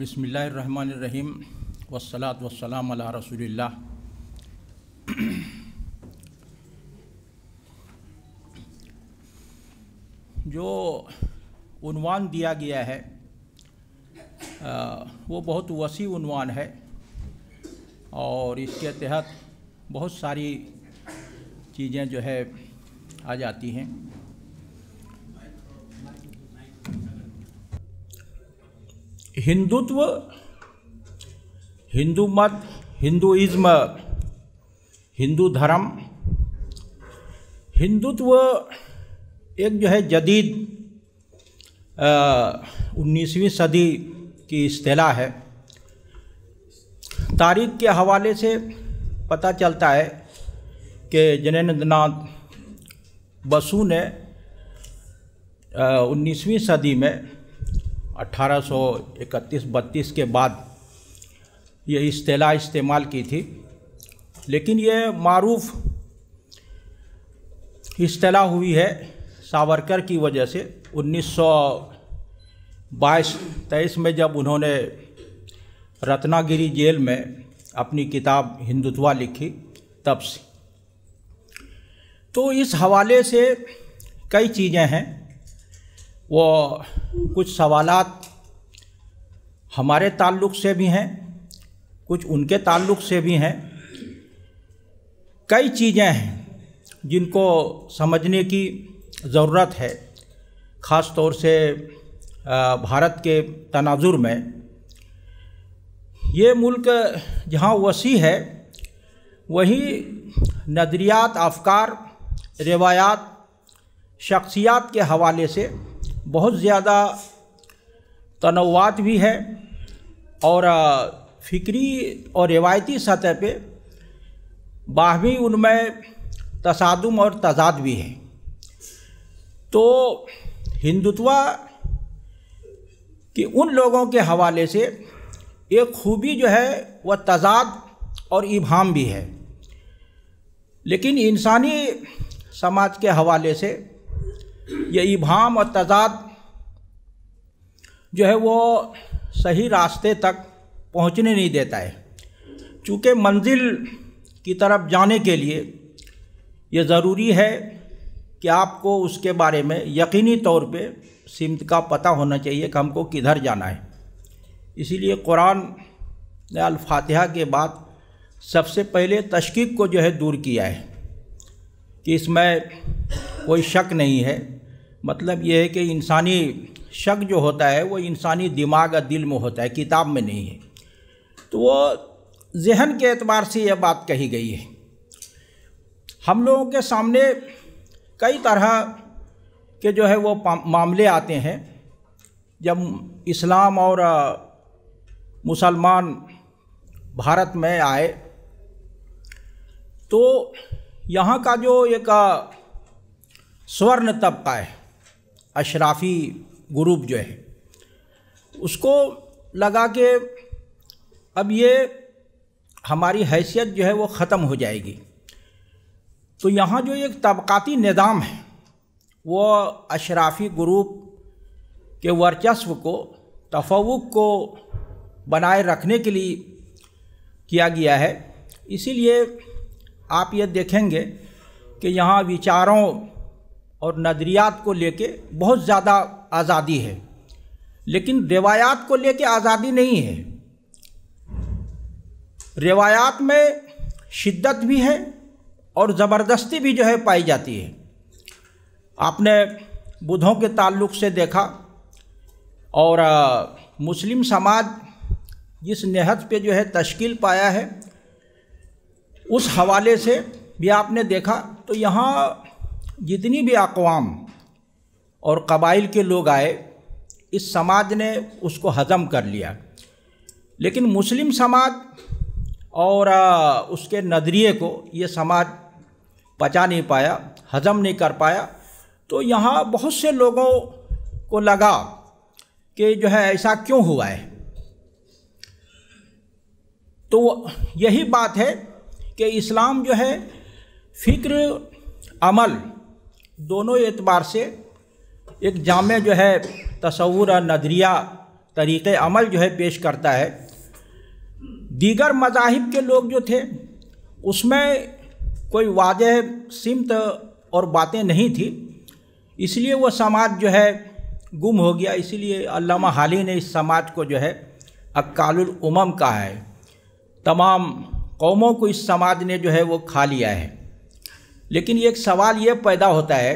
बसमीम वसलात वसलाम अला रसूल जो उन्वान दिया गया है आ, वो बहुत वसी उन्वान है और इसके तहत बहुत सारी चीज़ें जो है आ जाती हैं हिंदुत्व हिंदू मत हिंदुइज्म हिंदू धर्म हिंदुत्व एक जो है जदीद उन्नीसवीं सदी की अतला है तारीख के हवाले से पता चलता है कि जनेन्द्रनाथ बसु ने उन्नीसवीं सदी में 1831 सौ इकतीस बत्तीस के बाद ये अतला इस्तेमाल की थी लेकिन ये मरूफ अतला हुई है सावरकर की वजह से उन्नीस सौ बाईस तेईस में जब उन्होंने रत्नागिरी जेल में अपनी किताब हिंदुत्वा लिखी तब से तो इस हवाले से कई चीज़ें हैं वो कुछ सवाल हमारे ताल्लुक़ से भी हैं कुछ उनके ताल्लुक़ से भी हैं कई चीज़ें हैं जिनको समझने की ज़रूरत है ख़ास तौर से भारत के तनाजुर में ये मुल्क जहाँ वसी है वहीं नज़रियात अफकार रवायात शख्सियात के हवाले से बहुत ज़्यादा तनवात भी है और फिक्री और रिवायती सतह पे बाहवी उनमें तसादुम और तजाद भी है तो हिंदुत्वा कि उन लोगों के हवाले से एक खूबी जो है वह तजाद और इबाम भी है लेकिन इंसानी समाज के हवाले से ये इभाम और तजाद जो है वो सही रास्ते तक पहुंचने नहीं देता है चूँकि मंजिल की तरफ जाने के लिए ये ज़रूरी है कि आपको उसके बारे में यकीनी तौर पे सिमत का पता होना चाहिए कि हमको किधर जाना है इसीलिए कुरान ने अल्फातिहा के बाद सबसे पहले तशकीक को जो है दूर किया है कि इसमें कोई शक नहीं है मतलब ये है कि इंसानी शक जो होता है वो इंसानी दिमाग और दिल में होता है किताब में नहीं है तो वो जहन के एतबार से यह बात कही गई है हम लोगों के सामने कई तरह के जो है वो मामले आते हैं जब इस्लाम और मुसलमान भारत में आए तो यहाँ का जो एक स्वर्ण तबका है अशराफी ग्रुप जो है उसको लगा के अब ये हमारी हैसियत जो है वो ख़त्म हो जाएगी तो यहाँ जो एक तबकाती निदाम है वो अशराफी ग्रुप के वर्चस्व को तफवुक को बनाए रखने के लिए किया गया है इसीलिए आप ये देखेंगे कि यहाँ विचारों और नज़रियात को लेके बहुत ज़्यादा आज़ादी है लेकिन रिवायात को लेके आज़ादी नहीं है रिवायात में शिद्दत भी है और ज़बरदस्ती भी जो है पाई जाती है आपने बुधों के ताल्लुक से देखा और आ, मुस्लिम समाज जिस नहत पे जो है तश्कील पाया है उस हवाले से भी आपने देखा तो यहाँ जितनी भी अकवाम और कबाइल के लोग आए इस समाज ने उसको हज़म कर लिया लेकिन मुस्लिम समाज और उसके नज़रिए को ये समाज पचा नहीं पाया हज़म नहीं कर पाया तो यहाँ बहुत से लोगों को लगा कि जो है ऐसा क्यों हुआ है तो यही बात है कि इस्लाम जो है फ़िक्र अमल दोनों एतबार से एक जाम जो है तस्वूर और नज़रिया तरीक़ अमल जो है पेश करता है दीगर मजाहिब के लोग जो थे उसमें कोई वाज सिमत और बातें नहीं थी इसलिए वो समाज जो है गुम हो गया इसीलिए अल्लामा हाली ने इस समाज को जो है अक्कालुल कहा है तमाम कौमों को इस समाज ने जो है वो खा लिया है लेकिन एक सवाल ये पैदा होता है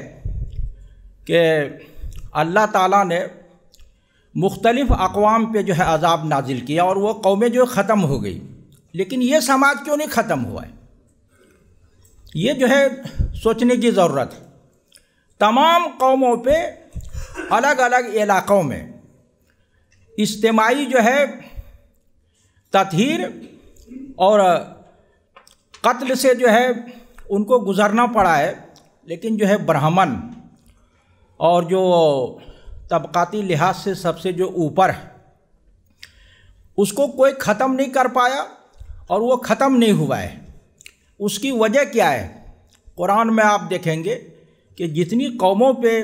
कि अल्लाह ताला ने मुख्तलिफ़ अकवाम पे जो है अजाब नाजिल किया और वो कौमें जो ख़त्म हो गई लेकिन ये समाज क्यों नहीं ख़त्म हुआ है ये जो है सोचने की ज़रूरत है तमाम कौमों पे अलग अलग इलाक़ों में इज्तमाही जो है तथहर और कत्ल से जो है उनको गुजरना पड़ा है लेकिन जो है ब्राह्मण और जो तबकाती लिहाज से सबसे जो ऊपर है उसको कोई ख़त्म नहीं कर पाया और वो ख़त्म नहीं हुआ है उसकी वजह क्या है कुरान में आप देखेंगे कि जितनी कौमों पे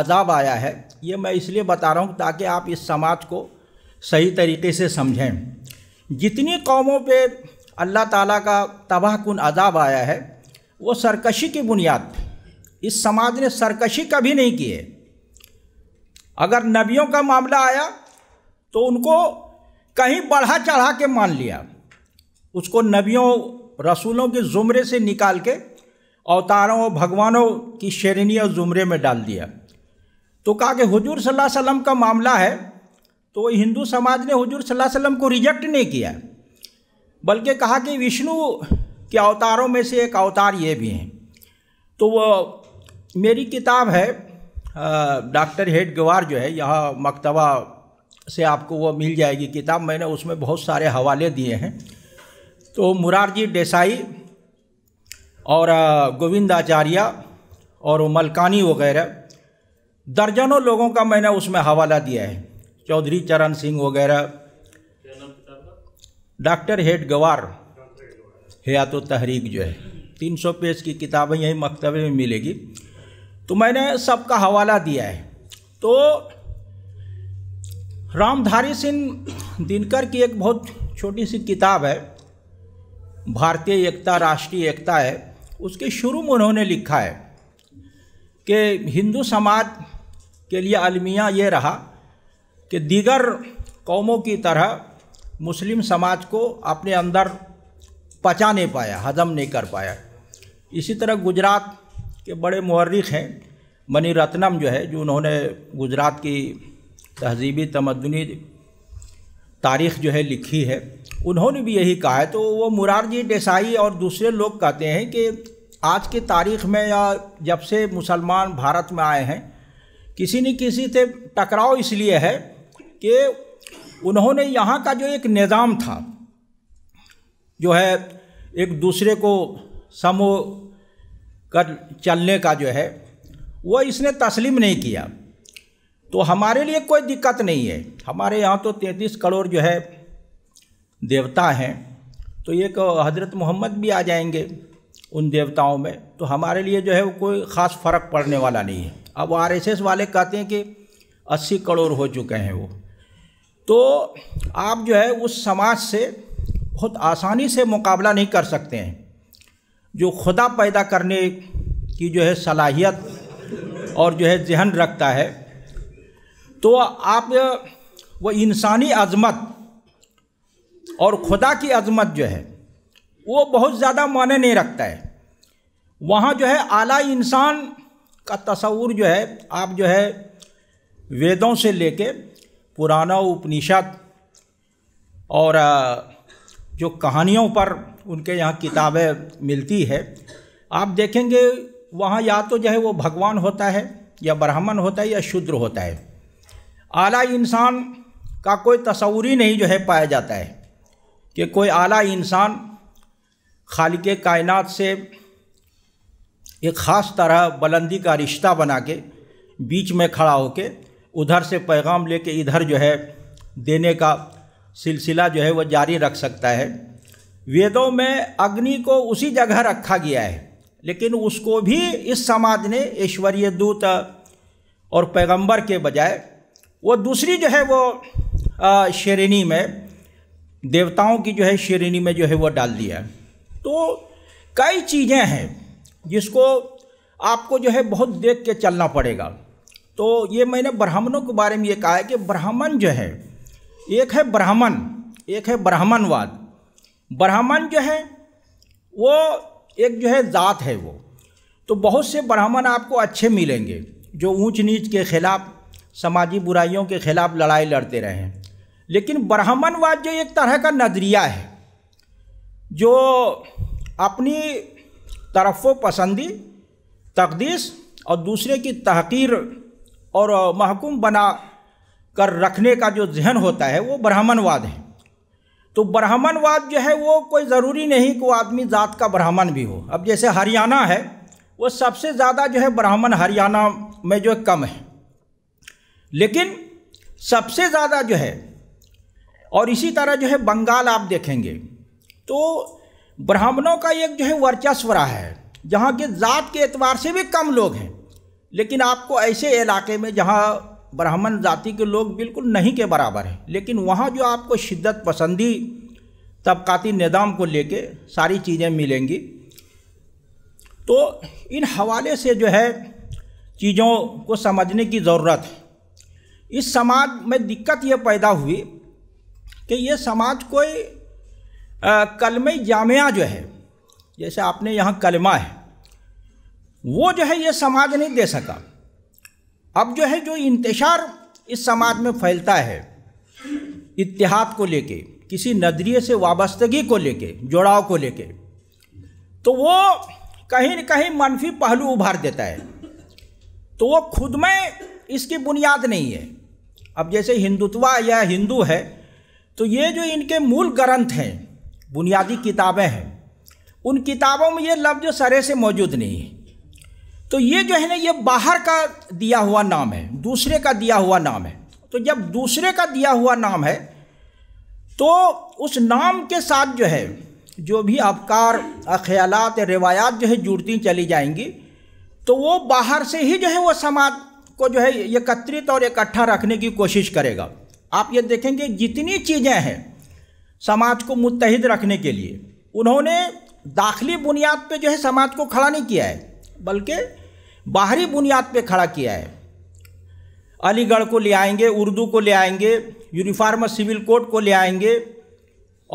अजाब आया है ये मैं इसलिए बता रहा हूँ ताकि आप इस समाज को सही तरीके से समझें जितनी कौमों पे अल्लाह ताला का तबाह कन अजाब आया है वो सरकशी की बुनियाद थी इस समाज ने सरकशी कभी नहीं की है अगर नबियों का मामला आया तो उनको कहीं बढ़ा चढ़ा के मान लिया उसको नबियों रसूलों के ज़ुमरे से निकाल के अवतारों और भगवानों की शेरनी और ज़ुमरे में डाल दिया तो कहा कि हुजूर सल्लल्लाहु अलैहि वसल्लम का मामला है तो हिंदू समाज ने हुजूर सल्लल्लाहु अलैहि वसल्लम को रिजेक्ट नहीं किया बल्कि कहा कि विष्णु के अवतारों में से एक अवतार ये भी हैं तो वो मेरी किताब है डॉक्टर हेड गवार जो है यहाँ मकतबा से आपको वो मिल जाएगी किताब मैंने उसमें बहुत सारे हवाले दिए हैं तो मुरारजी देसाई और गोविंदाचार्य और मलकानी वगैरह दर्जनों लोगों का मैंने उसमें हवाला दिया है चौधरी चरण सिंह वगैरह डॉक्टर हेड गवार हयात तो व तहरीक जो है तीन सौ पेज की किताबें यहीं मकतबे में मिलेगी तो मैंने सबका हवाला दिया है तो रामधारी सिंह दिनकर की एक बहुत छोटी सी किताब है भारतीय एकता राष्ट्रीय एकता है उसके शुरू में उन्होंने लिखा है कि हिंदू समाज के लिए अलमिया ये रहा कि दीगर कौमों की तरह मुस्लिम समाज को अपने अंदर पचा नहीं पाया हजम नहीं कर पाया इसी तरह गुजरात के बड़े मर्रख हैं मनी रत्नम जो है जो उन्होंने गुजरात की तहजीबी तमदनी तारीख जो है लिखी है उन्होंने भी यही कहा है तो वो मुरारजी देसाई और दूसरे लोग कहते हैं कि आज की तारीख में या जब से मुसलमान भारत में आए हैं किसी न किसी से टकराव इसलिए है कि उन्होंने यहाँ का जो एक निज़ाम था जो है एक दूसरे को समो कर चलने का जो है वह इसने तस्लीम नहीं किया तो हमारे लिए कोई दिक्कत नहीं है हमारे यहाँ तो तैंतीस करोड़ जो है देवता हैं तो एक हज़रत मोहम्मद भी आ जाएंगे उन देवताओं में तो हमारे लिए जो है वो कोई ख़ास फ़र्क पड़ने वाला नहीं है अब आरएसएस वाले कहते हैं कि अस्सी करोड़ हो चुके हैं वो तो आप जो है उस समाज से बहुत आसानी से मुकाबला नहीं कर सकते हैं जो खुदा पैदा करने की जो है सलाहियत और जो है जहन रखता है तो आप वो इंसानी अजमत और खुदा की अजमत जो है वो बहुत ज़्यादा माने नहीं रखता है वहाँ जो है आला इंसान का तस्वूर जो है आप जो है वेदों से लेके पुराना उपनिषद और आ, जो कहानियों पर उनके यहाँ किताबें मिलती है आप देखेंगे वहाँ या तो जो है वो भगवान होता है या ब्राह्मण होता है या शूद्र होता है आला इंसान का कोई तस्वूर ही नहीं जो है पाया जाता है कि कोई आला इंसान खालिक कायनात से एक ख़ास तरह बुलंदी का रिश्ता बना के बीच में खड़ा होकर उधर से पैगाम लेके इधर जो है देने का सिलसिला जो है वह जारी रख सकता है वेदों में अग्नि को उसी जगह रखा गया है लेकिन उसको भी इस समाज ने ईश्वरीय दूत और पैगंबर के बजाय वो दूसरी जो है वो श्रेणी में देवताओं की जो है श्रेणी में जो है वो डाल दिया तो कई चीज़ें हैं जिसको आपको जो है बहुत देख के चलना पड़ेगा तो ये मैंने ब्राह्मणों के बारे में ये कहा है कि ब्राह्मण जो है एक है ब्राह्मण एक है ब्राह्मणवाद ब्राह्मण जो है वो एक जो है ज़ात है वो तो बहुत से ब्राह्मण आपको अच्छे मिलेंगे जो ऊंच नीच के खिलाफ समाजी बुराइयों के खिलाफ लड़ाई लड़ते रहे हैं लेकिन ब्राह्मणवाद जो एक तरह का नज़रिया है जो अपनी तरफ पसंदी तकदीस और दूसरे की तहकीर और महकूम बना कर रखने का जो जहन होता है वो ब्राह्मणवाद है तो ब्राह्मणवाद जो है वो कोई ज़रूरी नहीं कि वो आदमी ज़ात का ब्राह्मण भी हो अब जैसे हरियाणा है वो सबसे ज़्यादा जो है ब्राह्मण हरियाणा में जो कम है लेकिन सबसे ज़्यादा जो है और इसी तरह जो है बंगाल आप देखेंगे तो ब्राह्मणों का एक जो है वर्चस्व रहा है जहाँ के ज़ात के एतवार से भी कम लोग हैं लेकिन आपको ऐसे इलाके में जहाँ ब्राह्मण जाति के लोग बिल्कुल नहीं के बराबर हैं लेकिन वहाँ जो आपको शिद्दत पसंदी तबकाती निदाम को लेके सारी चीज़ें मिलेंगी तो इन हवाले से जो है चीज़ों को समझने की ज़रूरत है इस समाज में दिक्कत ये पैदा हुई कि ये समाज कोई कलम जामिया जो है जैसे आपने यहाँ कलमा है वो जो है ये समाज नहीं दे सका अब जो है जो इंतशार इस समाज में फैलता है इतिहाद को लेके किसी नजरिए से वाबस्तगी को लेके जोड़ाव को लेके तो वो कहीं न कहीं मनफी पहलू उभार देता है तो वो खुद में इसकी बुनियाद नहीं है अब जैसे हिंदुत्वा या हिंदू है तो ये जो इनके मूल ग्रंथ हैं बुनियादी किताबें हैं उन किताबों में ये लफ्ज़ सरे से मौजूद नहीं है तो ये जो है ना ये बाहर का दिया हुआ नाम है दूसरे का दिया हुआ नाम है तो जब दूसरे का दिया हुआ नाम है तो उस नाम के साथ जो है जो भी अफकार ख्यालात रिवायात जो है जुड़ती चली जाएंगी तो वो बाहर से ही जो है वो समाज को जो है एकत्रित और इकट्ठा रखने की कोशिश करेगा आप ये देखेंगे जितनी चीज़ें हैं समाज को मुतहद रखने के लिए उन्होंने दाखिली बुनियाद पे जो है समाज को खड़ा नहीं किया है बल्कि बाहरी बुनियाद पे खड़ा किया है अलीगढ़ को ले आएंगे उर्दू को ले आएंगे यूनिफार्म सिविल कोड को ले आएंगे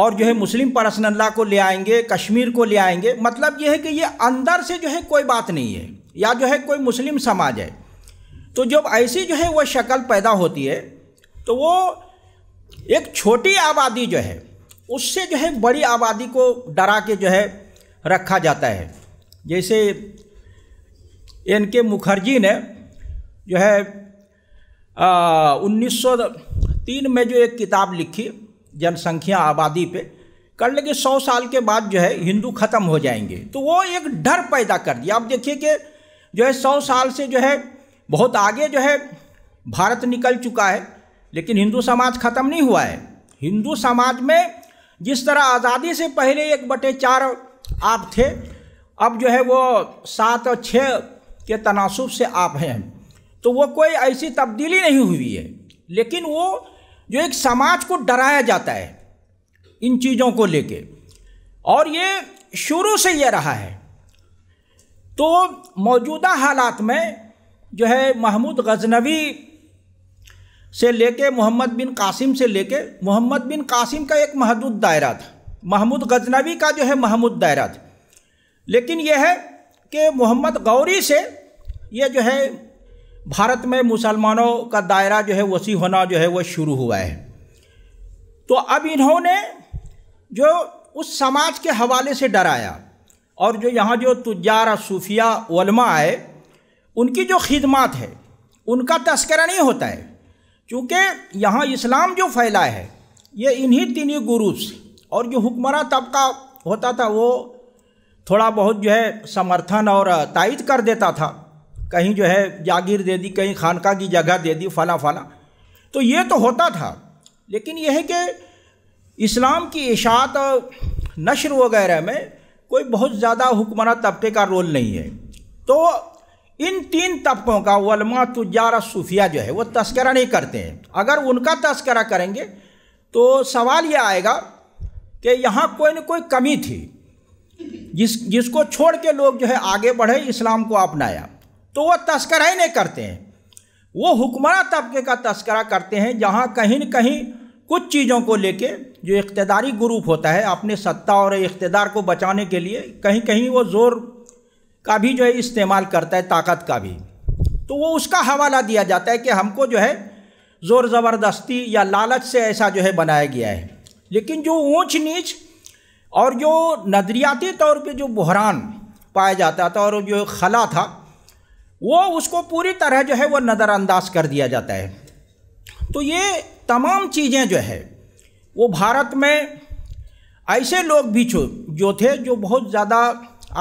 और जो है मुस्लिम पर्सनल्ला को ले आएंगे कश्मीर को ले आएंगे मतलब ये है कि ये अंदर से जो है कोई बात नहीं है या जो है कोई मुस्लिम समाज है तो जब ऐसी जो है वह शक्ल पैदा होती है तो वो एक छोटी आबादी जो है उससे जो है बड़ी आबादी को डरा के जो है रखा जाता है जैसे एन के मुखर्जी ने जो है उन्नीस तीन में जो एक किताब लिखी जनसंख्या आबादी पे कर लेकिन सौ साल के बाद जो है हिंदू ख़त्म हो जाएंगे तो वो एक डर पैदा कर दिया आप देखिए कि जो है सौ साल से जो है बहुत आगे जो है भारत निकल चुका है लेकिन हिंदू समाज ख़त्म नहीं हुआ है हिंदू समाज में जिस तरह आज़ादी से पहले एक बटे चार आप थे अब जो है वो सात और छः के तनासब से आप हैं तो वो कोई ऐसी तब्दीली नहीं हुई है लेकिन वो जो एक समाज को डराया जाता है इन चीज़ों को लेके और ये शुरू से ये रहा है तो मौजूदा हालात में जो है महमूद गजनवी से लेके मोहम्मद बिन कासिम से लेके मोहम्मद बिन कासिम का एक महदूद दायरा था महमूद गजनवी का जो है महमूद दायरा था लेकिन यह है कि मोहम्मद गौरी से ये जो है भारत में मुसलमानों का दायरा जो है वसी होना जो है वह शुरू हुआ है तो अब इन्होंने जो उस समाज के हवाले से डराया और जो यहाँ जो तुजार सूफिया वलमा आए उनकी जो खिदमत है उनका तस्करा नहीं होता है क्योंकि यहाँ इस्लाम जो फैला है ये इन्हीं तीन ही से और जो हुक्मरान तबका होता था वो थोड़ा बहुत जो है समर्थन और तायद कर देता था कहीं जो है जागीर दे दी कहीं खानका की जगह दे दी फला फला तो ये तो होता था लेकिन यह है कि इस्लाम की इशात नशर वगैरह में कोई बहुत ज़्यादा हुक्मरान तबके का रोल नहीं है तो इन तीन तबकों का वलमा तुजार सूफिया जो है वो तस्करा नहीं करते हैं अगर उनका तस्करा करेंगे तो सवाल यह आएगा कि यहाँ कोई न कोई कमी थी जिस जिसको छोड़ के लोग जो है आगे बढ़े इस्लाम को अपनाया तो वह तस्करा ही नहीं करते हैं वो हुक्मरा तबके का तस्करा करते हैं जहाँ कहीं न कहीं कुछ चीज़ों को लेके जो इकतदारी ग्रुप होता है अपने सत्ता और इकतदार को बचाने के लिए कहीं कहीं वो ज़ोर का भी जो है इस्तेमाल करता है ताकत का भी तो वो उसका हवाला दिया जाता है कि हमको जो है ज़ोर ज़बरदस्ती या लालच से ऐसा जो है बनाया गया है लेकिन जो ऊँच नीच और जो नदरियाती तौर पे जो बहरान पाया जाता था और जो खला था वो उसको पूरी तरह जो है वो नज़रअंदाज कर दिया जाता है तो ये तमाम चीज़ें जो है वो भारत में ऐसे लोग भी जो थे जो बहुत ज़्यादा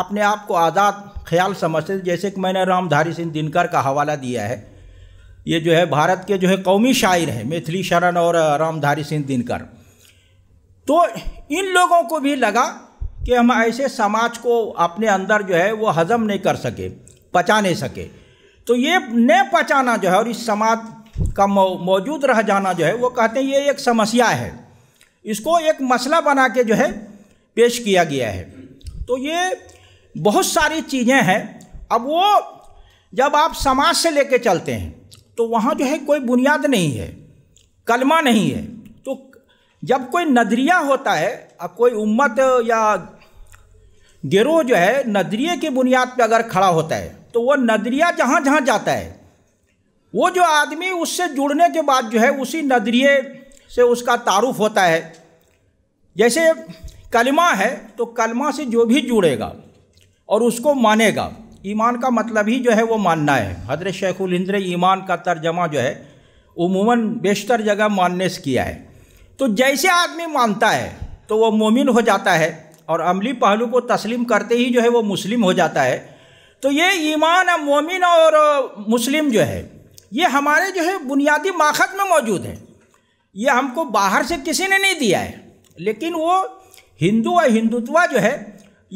अपने आप को आज़ाद ख्याल समझते थे जैसे कि मैंने रामधारी सिंह दिनकर का हवाला दिया है ये जो है भारत के जो है कौमी शायर हैं मैथिली शरण और रामधारी सिंह दिनकर तो इन लोगों को भी लगा कि हम ऐसे समाज को अपने अंदर जो है वो हजम नहीं कर सके पचा नहीं सके तो ये न पचाना जो है और इस समाज का मौजूद रह जाना जो है वो कहते हैं ये एक समस्या है इसको एक मसला बना के जो है पेश किया गया है तो ये बहुत सारी चीज़ें हैं अब वो जब आप समाज से लेके चलते हैं तो वहाँ जो है कोई बुनियाद नहीं है कलमा नहीं है जब कोई नदरिया होता है अब कोई उम्मत या गिरोह जो है नदरिए की बुनियाद पर अगर खड़ा होता है तो वो नदरिया जहाँ जहाँ जाता है वो जो आदमी उससे जुड़ने के बाद जो है उसी नदरिए से उसका तारुफ होता है जैसे कलमा है तो कलमा से जो भी जुड़ेगा और उसको मानेगा ईमान का मतलब ही जो है वो मानना है हजरत शेखुल हिंद्र ईमान का तर्जमा जो है उमूमन बेशतर जगह मानने से किया है तो जैसे आदमी मानता है तो वो मोमिन हो जाता है और अमली पहलू को तस्लीम करते ही जो है वो मुस्लिम हो जाता है तो ये ईमान मोमिन और मुस्लिम जो है ये हमारे जो है बुनियादी माखत में मौजूद है ये हमको बाहर से किसी ने नहीं दिया है लेकिन वो हिंदू और हिंदुत्व जो है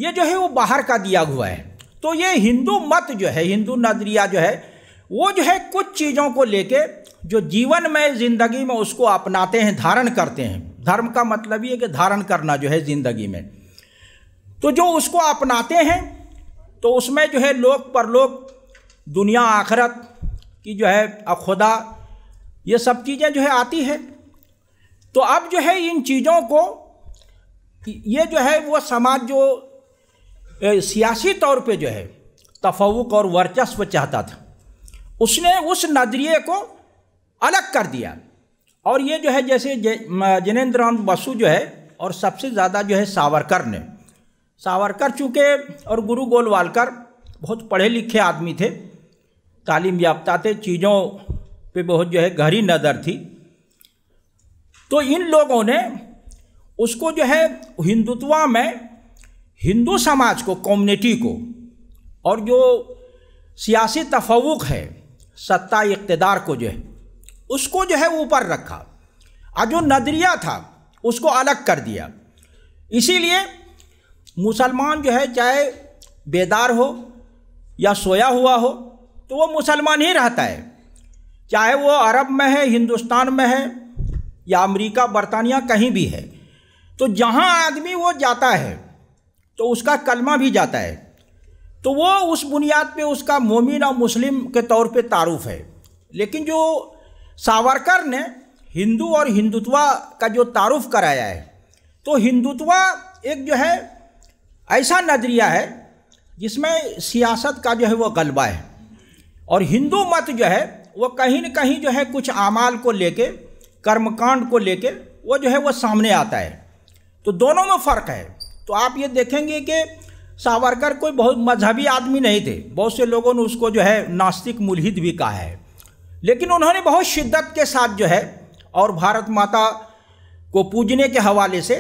ये जो है वो बाहर का दिया हुआ है तो ये हिंदू मत जो है हिंदू नजरिया जो है वो जो है कुछ चीज़ों को लेके जो जीवन में ज़िंदगी में उसको अपनाते हैं धारण करते हैं धर्म का मतलब ये कि धारण करना जो है ज़िंदगी में तो जो उसको अपनाते हैं तो उसमें जो है लोक परलोक दुनिया आखरत की जो है खुदा ये सब चीज़ें जो है आती है तो अब जो है इन चीज़ों को ये जो है वो समाज जो ए, सियासी तौर पे जो है तफवुक और वर्चस्व चाहता था उसने उस नज़रिए को अलग कर दिया और ये जो है जैसे जिनेन्द्र राम बसु जो है और सबसे ज़्यादा जो है सावरकर ने सावरकर चूँकि और गुरु गोलवालकर बहुत पढ़े लिखे आदमी थे तालीम याफ्ता थे चीज़ों पे बहुत जो है गहरी नज़र थी तो इन लोगों ने उसको जो है हिंदुत्वा में हिंदू समाज को कम्युनिटी को और जो सियासी तफवुक है सत्ता इकतदार को जो है उसको जो है ऊपर रखा और जो नजरिया था उसको अलग कर दिया इसीलिए मुसलमान जो है चाहे बेदार हो या सोया हुआ हो तो वो मुसलमान ही रहता है चाहे वो अरब में है हिंदुस्तान में है या अमेरिका बरतानिया कहीं भी है तो जहाँ आदमी वो जाता है तो उसका कलमा भी जाता है तो वो उस बुनियाद पे उसका मोमिन और मुस्लिम के तौर पे तारुफ है लेकिन जो सावरकर ने हिंदू और हिंदुत्वा का जो तारुफ कराया है तो हिंदुत्वा एक जो है ऐसा नजरिया है जिसमें सियासत का जो है वो गलबा है और हिंदू मत जो है वो कहीं न कहीं जो है कुछ अमाल को लेके कर्मकांड को लेके वो जो है वो सामने आता है तो दोनों में फ़र्क है तो आप ये देखेंगे कि सावरकर कोई बहुत मजहबी आदमी नहीं थे बहुत से लोगों ने उसको जो है नास्तिक मुलहिद भी कहा है लेकिन उन्होंने बहुत शिद्दत के साथ जो है और भारत माता को पूजने के हवाले से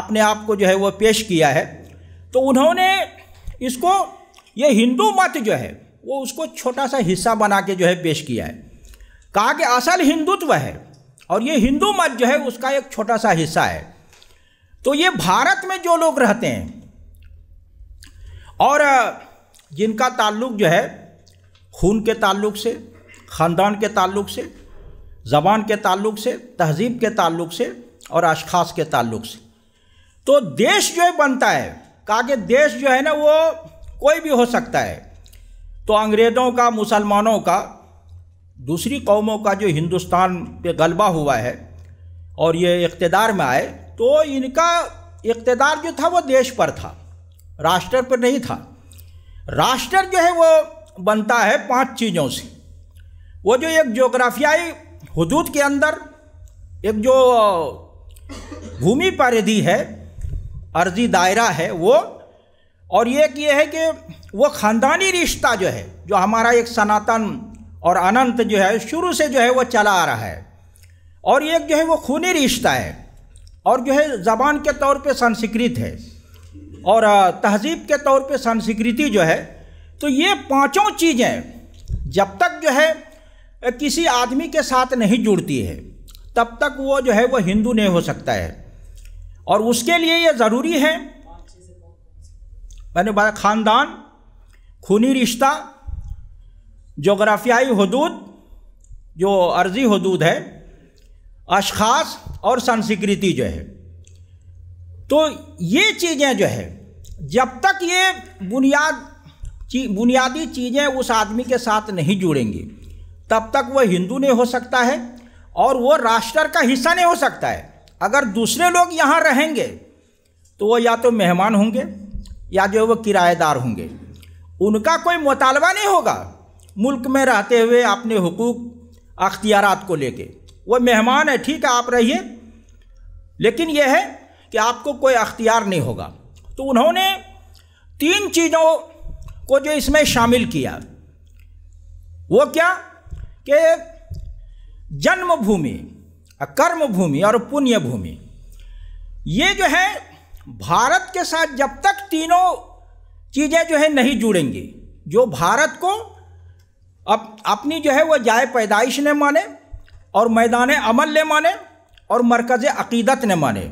अपने आप को जो है वह पेश किया है तो उन्होंने इसको ये हिंदू मत जो है वो उसको छोटा सा हिस्सा बना के जो है पेश किया है कहा कि असल हिंदुत्व है और ये हिंदू मत जो है उसका एक छोटा सा हिस्सा है तो ये भारत में जो लोग रहते हैं और जिनका ताल्लुक जो है खून के ताल्लुक से ख़ानदान के ताल्लुक से ज़बान के ताल्लुक से तहजीब के ताल्लुक से और अशखास के ताल्लुक से तो देश जो है बनता है कहा कि देश जो है ना वो कोई भी हो सकता है तो अंग्रेज़ों का मुसलमानों का दूसरी कौमों का जो हिंदुस्तान पे गलबा हुआ है और ये इकतदार में आए तो इनका इकतदार जो था वो देश पर था राष्ट्र पर नहीं था राष्ट्र जो है वो बनता है पांच चीज़ों से वो जो एक जोग्राफियाई हदूद के अंदर एक जो भूमि परिधि है अर्जी दायरा है वो और ये ये है कि वो ख़ानदानी रिश्ता जो है जो हमारा एक सनातन और अनंत जो है शुरू से जो है वो चला आ रहा है और एक जो है वो खूनी रिश्ता है और जो है ज़बान के तौर पे संस्कृत है और तहजीब के तौर पे संस्कृति जो है तो ये पांचों चीज़ें जब तक जो है किसी आदमी के साथ नहीं जुड़ती है तब तक वो जो है वो हिंदू नहीं हो सकता है और उसके लिए ये ज़रूरी है मैंने बात ख़ानदान खूनी रिश्ता जोग्राफियाई हदूद जो अर्जी हदूद है अशखास और संस्कृति जो है तो ये चीज़ें जो है जब तक ये बुनियाद ची, बुनियादी चीज़ें उस आदमी के साथ नहीं जुड़ेंगी तब तक वह हिंदू नहीं हो सकता है और वो राष्ट्र का हिस्सा नहीं हो सकता है अगर दूसरे लोग यहाँ रहेंगे तो वो या तो मेहमान होंगे या जो वो किराएदार होंगे उनका कोई मुतालबा नहीं होगा मुल्क में रहते हुए अपने हकूक अख्तियारत को लेके वो मेहमान है ठीक है आप रहिए लेकिन यह है कि आपको कोई अख्तियार नहीं होगा तो उन्होंने तीन चीज़ों को जो इसमें शामिल किया वो क्या कि जन्म भूमि कर्म भूमि और पुण्य भूमि ये जो है भारत के साथ जब तक तीनों चीज़ें जो है नहीं जुड़ेंगी जो भारत को अप, अपनी जो है वह जाए पैदाइश ने माने और मैदान अमल ने माने और मरकज़ अकीदत ने माने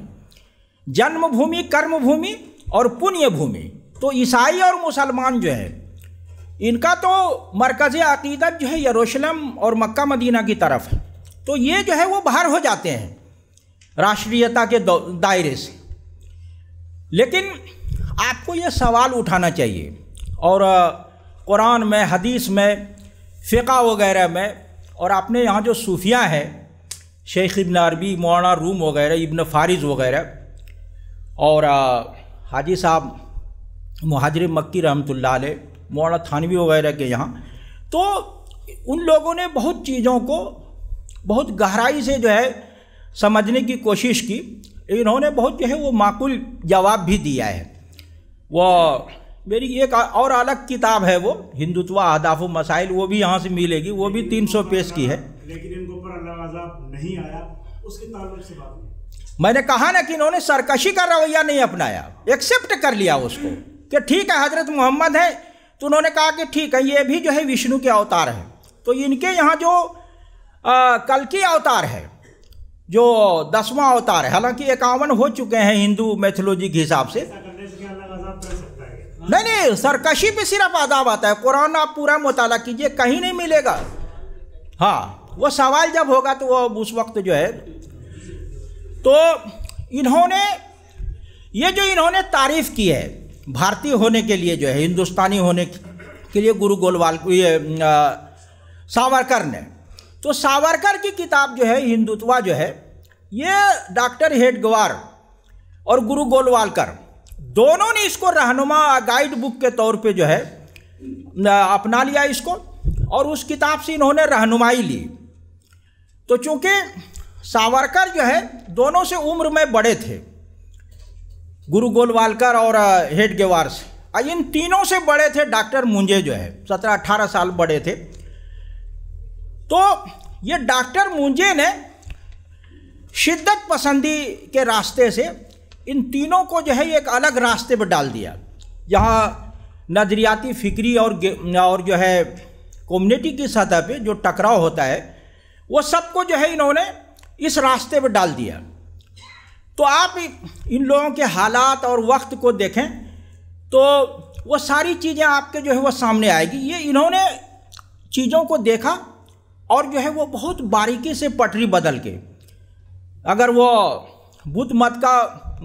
जन्म भूमि कर्म भूमि और पुण्य भूमि तो ईसाई और मुसलमान जो है इनका तो मरकज़ अकीदत जो है यरूशलेम और मक्का मदीना की तरफ है तो ये जो है वो बाहर हो जाते हैं राष्ट्रीयता के दायरे से लेकिन आपको ये सवाल उठाना चाहिए और कुरान में हदीस में फ़िका वगैरह में और अपने यहाँ जो सूफिया हैं शेख इबन अरबी मौलाना रूम वगैरह इबन फारिज वगैरह और हाजी साहब महाजर मक्की रहमतुल्लाह मौलाना थानवी वगैरह के यहाँ तो उन लोगों ने बहुत चीज़ों को बहुत गहराई से जो है समझने की कोशिश की इन्होंने बहुत जो है वो माकूल जवाब भी दिया है वह मेरी एक और अलग किताब है वो हिंदुत्व अहदाफ मसाइल वो भी यहाँ से मिलेगी वो भी तीन सौ पेज की है लेकिन इनको पर नहीं आया उसके से बात मैंने कहा ना कि इन्होंने सरकशी का रवैया नहीं अपनाया एक्सेप्ट कर लिया उसको कि ठीक है हजरत मोहम्मद है तो उन्होंने कहा कि ठीक है ये भी जो है विष्णु के अवतार हैं तो इनके यहाँ जो कल की अवतार है जो दसवां अवतार है हालांकि इक्यावन हो चुके हैं हिंदू मैथोलॉजी के हिसाब से नहीं नहीं सरकशी पे सिर्फ आदाब आता है कुरान आप पूरा मुताला कीजिए कहीं नहीं मिलेगा हाँ वो सवाल जब होगा तो वो उस वक्त जो है तो इन्होंने ये जो इन्होंने तारीफ की है भारतीय होने के लिए जो है हिंदुस्तानी होने के लिए गुरु गोलवाल ये सावरकर ने तो सावरकर की किताब जो है हिंदुत्वा जो है ये डॉक्टर हेडगवार और गुरु गोलवालकर दोनों ने इसको रहनुमा गाइड बुक के तौर पे जो है अपना लिया इसको और उस किताब से इन्होंने रहनुमाई ली तो चूँकि सावरकर जो है दोनों से उम्र में बड़े थे गुरु गोलवालकर और हेड गेवार से इन तीनों से बड़े थे डॉक्टर मुंजे जो है सत्रह अट्ठारह साल बड़े थे तो ये डॉक्टर मुंजे ने शिद्दत पसंदी के रास्ते से इन तीनों को जो है एक अलग रास्ते पर डाल दिया यहाँ नजरियाती फिक्री और और जो है कम्युनिटी की सतह पे जो टकराव होता है वो सबको जो है इन्होंने इस रास्ते पर डाल दिया तो आप इन लोगों के हालात और वक्त को देखें तो वो सारी चीज़ें आपके जो है वो सामने आएगी ये इन्होंने चीज़ों को देखा और जो है वो बहुत बारीकी से पटरी बदल के अगर वो बुद्ध मत का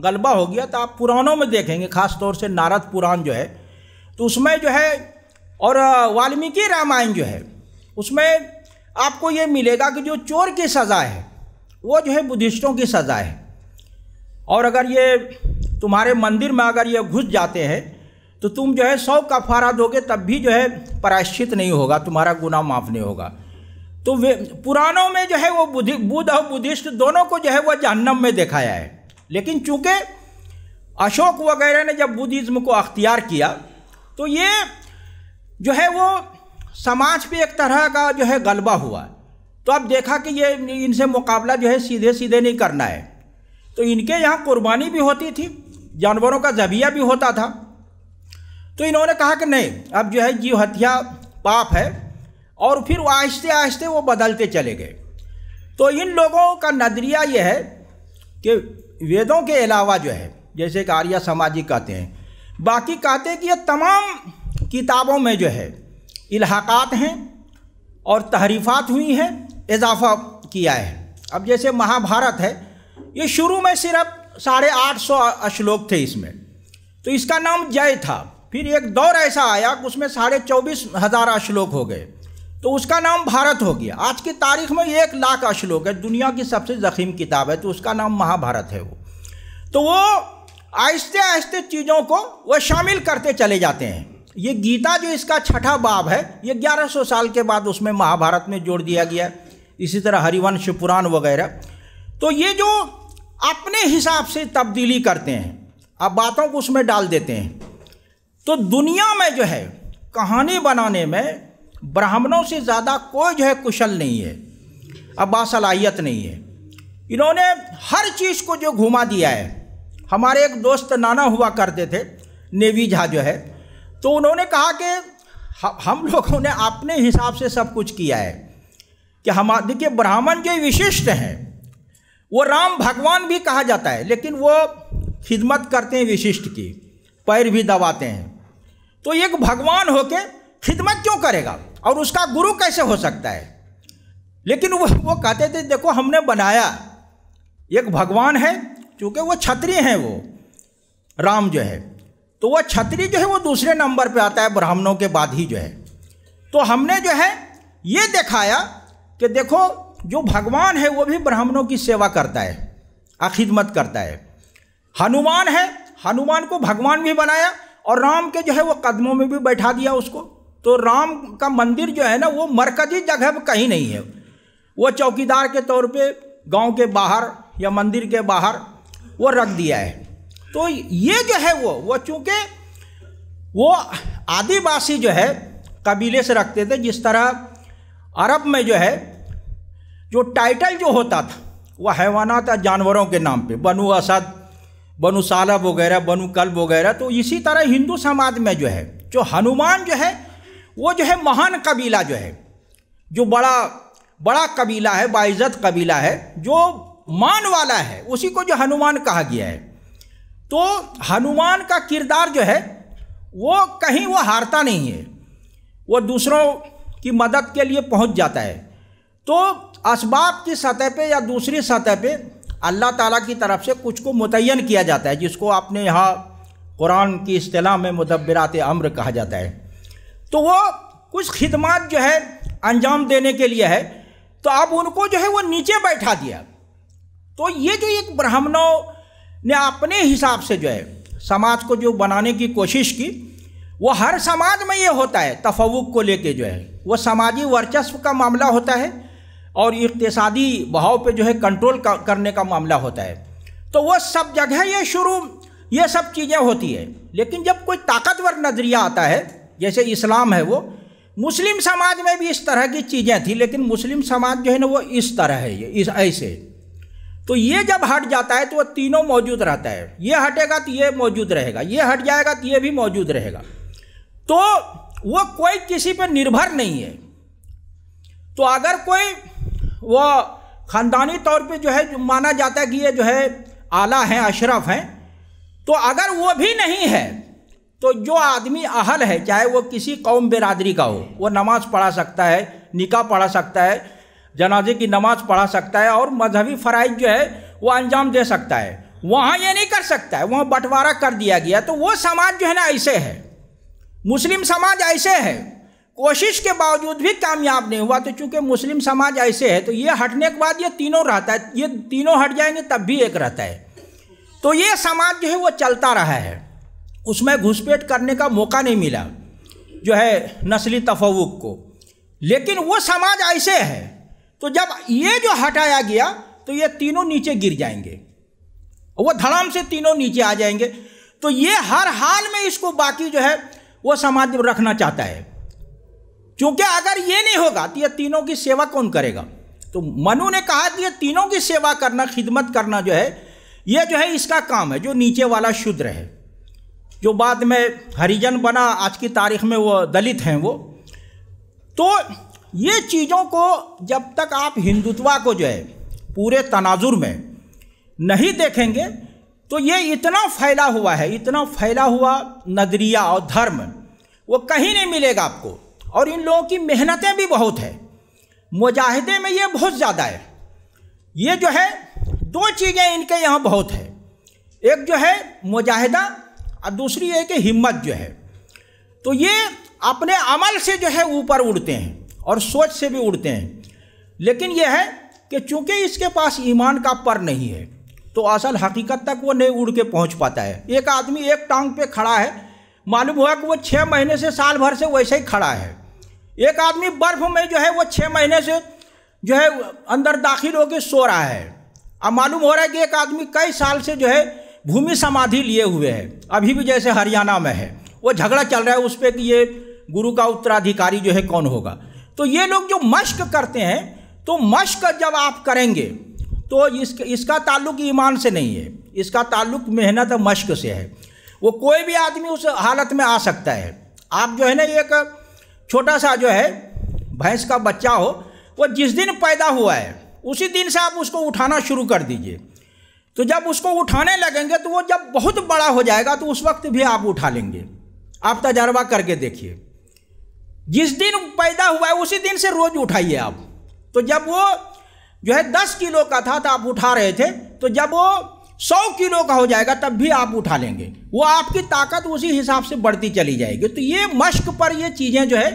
गलबा हो गया तो आप पुराणों में देखेंगे खास तौर से नारद पुराण जो है तो उसमें जो है और वाल्मीकि रामायण जो है उसमें आपको ये मिलेगा कि जो चोर की सज़ा है वो जो है बुद्धिस्टों की सज़ा है और अगर ये तुम्हारे मंदिर में अगर ये घुस जाते हैं तो तुम जो है सौ का फारा दोगे तब भी जो है प्रायश्चित नहीं होगा तुम्हारा गुना माफ नहीं होगा तो वे पुराणों में जो है वो बुद्धि बुद्ध और बुद्धिस्ट दोनों को जो है वह जहन्नम में देखाया है लेकिन चूंकि अशोक वगैरह ने जब बुद्धिज़्म को अख्तियार किया तो ये जो है वो समाज पे एक तरह का जो है गलबा हुआ तो अब देखा कि ये इनसे मुकाबला जो है सीधे सीधे नहीं करना है तो इनके यहाँ कुर्बानी भी होती थी जानवरों का जबिया भी होता था तो इन्होंने कहा कि नहीं अब जो है जीव हत्या पाप है और फिर वो आहिस्ते आहिस्ते वो बदलते चले गए तो इन लोगों का नजरिया यह है कि वेदों के अलावा जो है जैसे कि आर्य सामाजिक कहते हैं बाकी कहते हैं कि ये तमाम किताबों में जो है इलाहाकात हैं और तहरीफात हुई हैं इजाफा किया है अब जैसे महाभारत है ये शुरू में सिर्फ साढ़े आठ सौ श्लोक थे इसमें तो इसका नाम जय था फिर एक दौर ऐसा आया कि उसमें साढ़े चौबीस हज़ार श्लोक हो गए तो उसका नाम भारत हो गया आज की तारीख में एक लाख श्लोक है दुनिया की सबसे ज़खीम किताब है तो उसका नाम महाभारत है वो तो वो आहिस्ते आहिस्ते चीज़ों को वो शामिल करते चले जाते हैं ये गीता जो इसका छठा बाब है ये 1100 साल के बाद उसमें महाभारत में जोड़ दिया गया इसी तरह हरिवंश पुराण वगैरह तो ये जो अपने हिसाब से तब्दीली करते हैं अब बातों को उसमें डाल देते हैं तो दुनिया में जो है कहानी बनाने में ब्राह्मणों से ज़्यादा कोई जो है कुशल नहीं है अब बासलाहियत नहीं है इन्होंने हर चीज़ को जो घुमा दिया है हमारे एक दोस्त नाना हुआ करते थे नेवी झा जो है तो उन्होंने कहा कि हम लोगों ने अपने हिसाब से सब कुछ किया है कि हम देखिए ब्राह्मण जो विशिष्ट हैं वो राम भगवान भी कहा जाता है लेकिन वो खिदमत करते हैं विशिष्ट की पैर भी दबाते हैं तो एक भगवान होके खिदमत क्यों करेगा और उसका गुरु कैसे हो सकता है लेकिन वो वो कहते थे देखो हमने बनाया एक भगवान है चूँकि वो छत्री हैं वो राम जो है तो वह छत्री जो है वो दूसरे नंबर पे आता है ब्राह्मणों के बाद ही जो है तो हमने जो है ये दिखाया कि देखो जो भगवान है वो भी ब्राह्मणों की सेवा करता है अखिदमत करता है हनुमान है हनुमान को भगवान भी बनाया और राम के जो है वो कदमों में भी बैठा दिया उसको तो राम का मंदिर जो है ना वो मरकजी जगह कहीं नहीं है वो चौकीदार के तौर पे गांव के बाहर या मंदिर के बाहर वो रख दिया है तो ये जो है वो वो चूँकि वो आदिवासी जो है कबीले से रखते थे जिस तरह अरब में जो है जो टाइटल जो होता था वह था जानवरों के नाम पे बनु असद बनु सालब वगैरह बनु कल्ब वगैरह तो इसी तरह हिंदू समाज में जो है जो हनुमान जो है वो जो है महान कबीला जो है जो बड़ा बड़ा कबीला है बाइज़त कबीला है जो मान वाला है उसी को जो हनुमान कहा गया है तो हनुमान का किरदार जो है वो कहीं वो हारता नहीं है वो दूसरों की मदद के लिए पहुंच जाता है तो इसबाब की सतह पे या दूसरी सतह पे अल्लाह ताला की तरफ से कुछ को मुतन किया जाता है जिसको आपने यहाँ कुरान की अतला में मदबरात अम्र कहा जाता है तो वो कुछ खिदमत जो है अंजाम देने के लिए है तो अब उनको जो है वो नीचे बैठा दिया तो ये जो एक ब्राह्मणों ने अपने हिसाब से जो है समाज को जो बनाने की कोशिश की वो हर समाज में ये होता है तफवुक को लेके जो है वो समाजी वर्चस्व का मामला होता है और इकतसादी बहाव पे जो है कंट्रोल करने का मामला होता है तो वह सब जगह ये शुरू ये सब चीज़ें होती है लेकिन जब कोई ताकतवर नज़रिया आता है जैसे इस्लाम है वो मुस्लिम समाज में भी इस तरह की चीज़ें थी लेकिन मुस्लिम समाज जो है ना वो इस तरह है ये इस ऐसे तो ये जब हट जाता है तो वो तीनों मौजूद रहता है ये हटेगा तो ये मौजूद रहेगा ये हट जाएगा तो ये भी मौजूद रहेगा तो वो कोई किसी पर निर्भर नहीं है तो अगर कोई वह ख़ानदानी तौर पे जो है जो माना जाता है कि ये जो है आला हैं अशरफ हैं तो अगर वो भी नहीं है तो जो आदमी अहल है चाहे वो किसी कौम बिरादरी का हो वो नमाज़ पढ़ा सकता है निका पढ़ा सकता है जनाजे की नमाज़ पढ़ा सकता है और मजहबी फ़राइज जो है वो अंजाम दे सकता है वहाँ ये नहीं कर सकता है वहाँ बंटवारा कर दिया गया तो वो समाज जो है ना ऐसे है मुस्लिम समाज ऐसे है कोशिश के बावजूद भी कामयाब नहीं हुआ तो चूंकि मुस्लिम समाज ऐसे है तो ये हटने के बाद ये तीनों रहता है ये तीनों हट जाएंगे तब भी एक रहता है तो ये समाज जो है वो चलता रहा है उसमें घुसपैठ करने का मौका नहीं मिला जो है नस्ली तफवुक को लेकिन वो समाज ऐसे है तो जब ये जो हटाया गया तो ये तीनों नीचे गिर जाएंगे वो धड़ाम से तीनों नीचे आ जाएंगे तो ये हर हाल में इसको बाकी जो है वो समाज रखना चाहता है क्योंकि अगर ये नहीं होगा तो ये तीनों की सेवा कौन करेगा तो मनु ने कहा कि ये तीनों की सेवा करना खिदमत करना जो है ये जो है इसका काम है जो नीचे वाला शूद्र है जो बाद में हरिजन बना आज की तारीख में वो दलित हैं वो तो ये चीज़ों को जब तक आप हिंदुत्वा को जो है पूरे तनाजुर में नहीं देखेंगे तो ये इतना फैला हुआ है इतना फैला हुआ नजरिया और धर्म वो कहीं नहीं मिलेगा आपको और इन लोगों की मेहनतें भी बहुत है मुजाहिदे में ये बहुत ज़्यादा है ये जो है दो चीज़ें इनके यहाँ बहुत है एक जो है मुजाहिदा और दूसरी है कि हिम्मत जो है तो ये अपने अमल से जो है ऊपर उड़ते हैं और सोच से भी उड़ते हैं लेकिन यह है कि चूंकि इसके पास ईमान का पर नहीं है तो असल हकीकत तक वो नहीं उड़ के पहुंच पाता है एक आदमी एक टांग पे खड़ा है मालूम हुआ कि वो छः महीने से साल भर से वैसे ही खड़ा है एक आदमी बर्फ़ में जो है वो छः महीने से जो है अंदर दाखिल होकर सो रहा है अब मालूम हो रहा है कि एक आदमी कई साल से जो है भूमि समाधि लिए हुए है अभी भी जैसे हरियाणा में है वो झगड़ा चल रहा है उस पर कि ये गुरु का उत्तराधिकारी जो है कौन होगा तो ये लोग जो मश्क करते हैं तो मश्क जब आप करेंगे तो इसका इसका ताल्लुक ईमान से नहीं है इसका ताल्लुक मेहनत मश्क से है वो कोई भी आदमी उस हालत में आ सकता है आप जो है ना एक छोटा सा जो है भैंस का बच्चा हो वो जिस दिन पैदा हुआ है उसी दिन से आप उसको उठाना शुरू कर दीजिए तो जब उसको उठाने लगेंगे तो वो जब बहुत बड़ा हो जाएगा तो उस वक्त भी आप उठा लेंगे आप तजर्बा करके देखिए जिस दिन पैदा हुआ है उसी दिन से रोज उठाइए आप तो जब वो जो है दस किलो का था तो आप उठा रहे थे तो जब वो सौ किलो का हो जाएगा तब भी आप उठा लेंगे वो आपकी ताकत उसी हिसाब से बढ़ती चली जाएगी तो ये मश्क पर ये चीज़ें जो है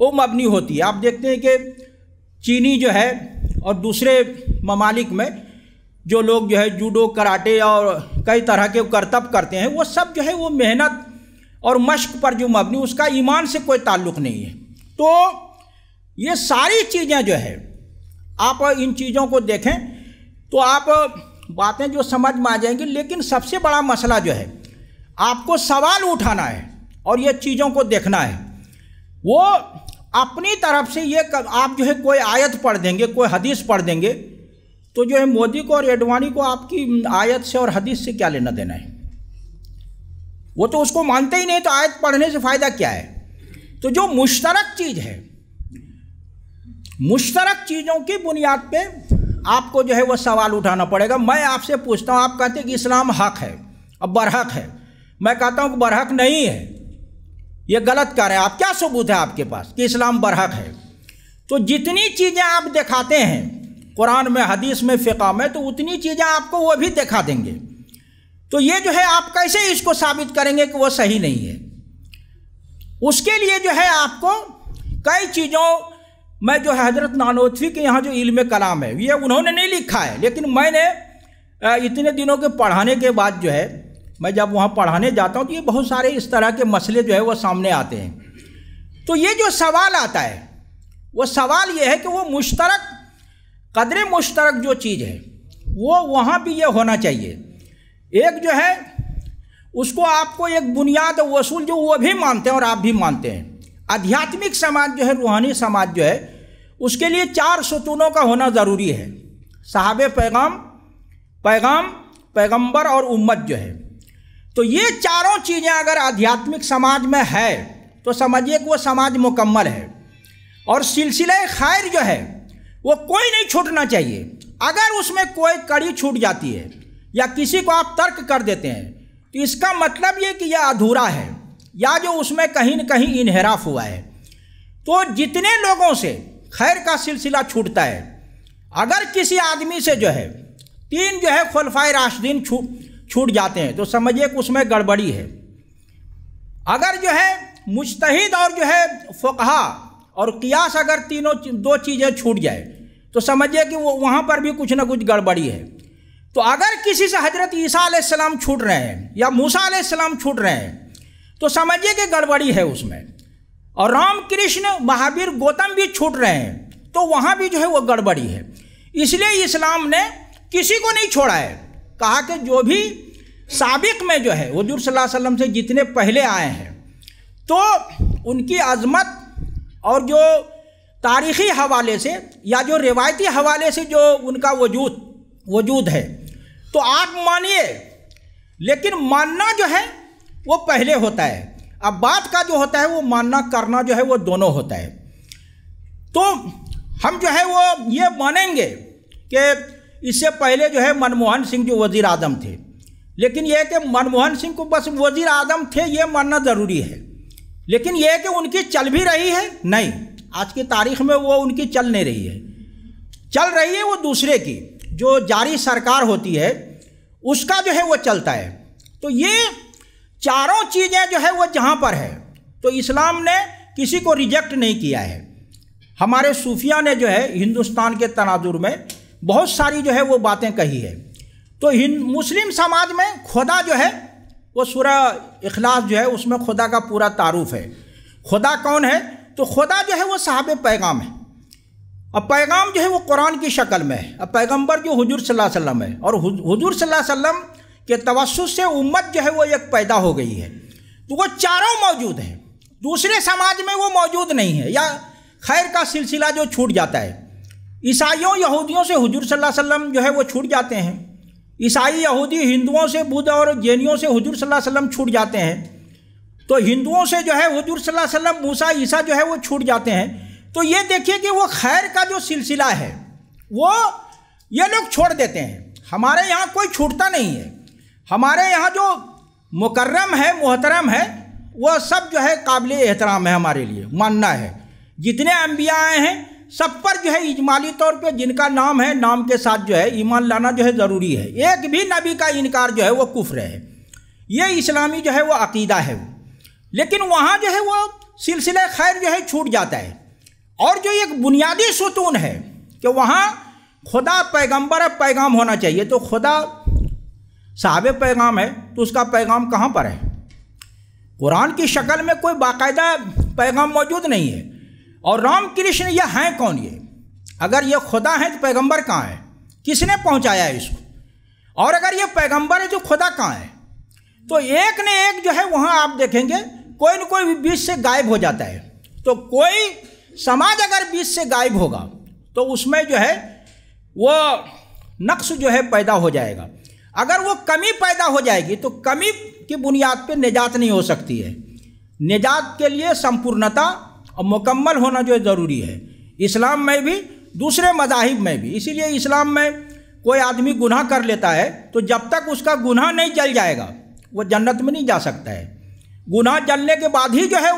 वो मबनी होती है आप देखते हैं कि चीनी जो है और दूसरे ममालिक में जो लोग जो है जूडो कराटे और कई तरह के करतब करते हैं वो सब जो है वो मेहनत और मश्क पर जो मबनी उसका ईमान से कोई ताल्लुक़ नहीं है तो ये सारी चीज़ें जो है आप इन चीज़ों को देखें तो आप बातें जो समझ में आ जाएंगी लेकिन सबसे बड़ा मसला जो है आपको सवाल उठाना है और ये चीज़ों को देखना है वो अपनी तरफ से ये कर, आप जो है कोई आयत पढ़ देंगे कोई हदीस पढ़ देंगे तो जो है मोदी को और एडवाणी को आपकी आयत से और हदीस से क्या लेना देना है वो तो उसको मानते ही नहीं तो आयत पढ़ने से फ़ायदा क्या है तो जो मुश्तरक चीज़ है मुश्तरक चीज़ों की बुनियाद पे आपको जो है वह सवाल उठाना पड़ेगा मैं आपसे पूछता हूँ आप कहते हैं कि इस्लाम हक है अब बरहक है मैं कहता हूँ कि बरहक नहीं है ये गलत कह रहे हैं आप क्या सबूत है आपके पास कि इस्लाम बरहक है तो जितनी चीज़ें आप दिखाते हैं कुरान में हदीस में फ़िका में तो उतनी चीज़ें आपको वो भी दिखा देंगे तो ये जो है आप कैसे इसको साबित करेंगे कि वो सही नहीं है उसके लिए जो है आपको कई चीज़ों मैं जो हजरत नानोथी के यहाँ जो इल्म कलाम है ये उन्होंने नहीं लिखा है लेकिन मैंने इतने दिनों के पढ़ाने के बाद जो है मैं जब वहाँ पढ़ाने जाता हूँ तो ये बहुत सारे इस तरह के मसले जो है वो सामने आते हैं तो ये जो सवाल आता है वो सवाल ये है कि वो मुश्तरक कदर मुश्तरक जो चीज़ है वो वहाँ भी ये होना चाहिए एक जो है उसको आपको एक बुनियाद वसूल जो वो भी मानते हैं और आप भी मानते हैं आध्यात्मिक समाज जो है रूहानी समाज जो है उसके लिए चार सतूनों का होना ज़रूरी है साहब पैगाम पैगाम पैगंबर और उम्मत जो है तो ये चारों चीज़ें अगर आध्यात्मिक समाज में है तो समझिए कि वो समाज मुकम्मल है और सिलसिले खैर जो है वो कोई नहीं छूटना चाहिए अगर उसमें कोई कड़ी छूट जाती है या किसी को आप तर्क कर देते हैं तो इसका मतलब ये कि यह अधूरा है या जो उसमें कहीं न कहीं इनहराफ हुआ है तो जितने लोगों से खैर का सिलसिला छूटता है अगर किसी आदमी से जो है तीन जो है खुलफाए राशदीन छूट छूट जाते हैं तो समझिए कि उसमें गड़बड़ी है अगर जो है मुश्तद और जो है फ़ुकहा और कियास अगर तीनों दो चीज़ें छूट जाए तो समझिए कि वो वहाँ पर भी कुछ ना कुछ गड़बड़ी है तो अगर किसी से हजरत ईसा सलाम छूट रहे हैं या मूसा सलाम छूट रहे हैं तो समझिए कि गड़बड़ी है उसमें और रामकृष्ण महावीर गौतम भी छूट रहे हैं तो वहाँ भी जो है वो गड़बड़ी है इसलिए इस्लाम ने किसी को नहीं छोड़ा है कहा कि जो भी सबक में जो है हजूर वसल्लम से जितने पहले आए हैं तो उनकी अजमत और जो तारीख़ी हवाले से या जो रिवायती हवाले से जो उनका वजूद वजूद है तो आप मानिए लेकिन मानना जो है वो पहले होता है अब बात का जो होता है वो मानना करना जो है वो दोनों होता है तो हम जो है वो ये मानेंगे कि इससे पहले जो है मनमोहन सिंह जो वजीर आजम थे लेकिन यह कि मनमोहन सिंह को बस वज़ी आदम थे ये मानना ज़रूरी है लेकिन यह कि उनकी चल भी रही है नहीं आज की तारीख में वो उनकी चल नहीं रही है चल रही है वो दूसरे की जो जारी सरकार होती है उसका जो है वो चलता है तो ये चारों चीज़ें जो है वो जहाँ पर है तो इस्लाम ने किसी को रिजेक्ट नहीं किया है हमारे सूफिया ने जो है हिंदुस्तान के तनाजुर में बहुत सारी जो है वो बातें कही है तो हिंद मुस्लिम समाज में खुदा जो है वो सूरह इखलास जो है उसमें खुदा का पूरा तारुफ है खुदा कौन है तो खुदा जो है वो साहब पैगाम है अब पैगाम जो है वो कुरान की शक्ल में है अब पैगम्बर जो हजूर सल्लम है और हजूर सल्लम कि तवस्सु से उम्मत जो है वो एक पैदा हो गई है तो वो चारों मौजूद हैं दूसरे समाज में वो मौजूद नहीं है या खैर का सिलसिला जो छूट जाता है ईसाइयों यहूदियों से हुजूर सल्लल्लाहु अलैहि वसल्लम जो है वो छूट जाते हैं ईसाई यहूदी हिंदुओं से बुद्ध और जैनियों से हुजूर सल्लल्लाहु अलैहि वसल्लम छूट जाते हैं तो हिंदुओं से जो है हुजूर सल्लल्लाहु अलैहि वसल्लम मूसा ईसा जो है वो छूट जाते हैं तो ये देखिए कि वो खैर का जो सिलसिला है वो ये लोग छोड़ देते हैं हमारे यहाँ कोई छूटता नहीं है हमारे यहाँ जो मुकर्रम है मोहतरम है वह सब जो है काबिल एहतराम है हमारे लिए मानना है जितने अम्बिया आए हैं सब पर जो है इजमाली तौर पे जिनका नाम है नाम के साथ जो है ईमान लाना जो है ज़रूरी है एक भी नबी का इनकार जो है वो कुफ्र है ये इस्लामी जो है वो अकीदा है लेकिन वहाँ जो है वो सिलसिले खैर जो है छूट जाता है और जो एक बुनियादी सुतून है कि वहाँ खुदा पैगंबर पैगाम होना चाहिए तो खुदा साहब पैगाम है तो उसका पैगाम कहाँ पर है कुरान की शक्ल में कोई बाकायदा पैगाम मौजूद नहीं है और राम कृष्ण यह हैं कौन ये अगर ये खुदा हैं तो पैगंबर कहाँ है किसने पहुँचाया है इसको और अगर ये पैगंबर है तो खुदा कहाँ है तो एक ने एक जो है वहाँ आप देखेंगे कोई न कोई बीच से गायब हो जाता है तो कोई समाज अगर बीच से गायब होगा तो उसमें जो है वो नक्श जो है पैदा हो जाएगा अगर वो कमी पैदा हो जाएगी तो कमी की बुनियाद पे निजात नहीं हो सकती है निजात के लिए संपूर्णता और मुकम्मल होना जो ज़रूरी है इस्लाम में भी दूसरे मजाहिब में भी इसीलिए इस्लाम में कोई आदमी गुनाह कर लेता है तो जब तक उसका गुनाह नहीं जल जाएगा वो जन्नत में नहीं जा सकता है गुनाह जलने के बाद ही जो है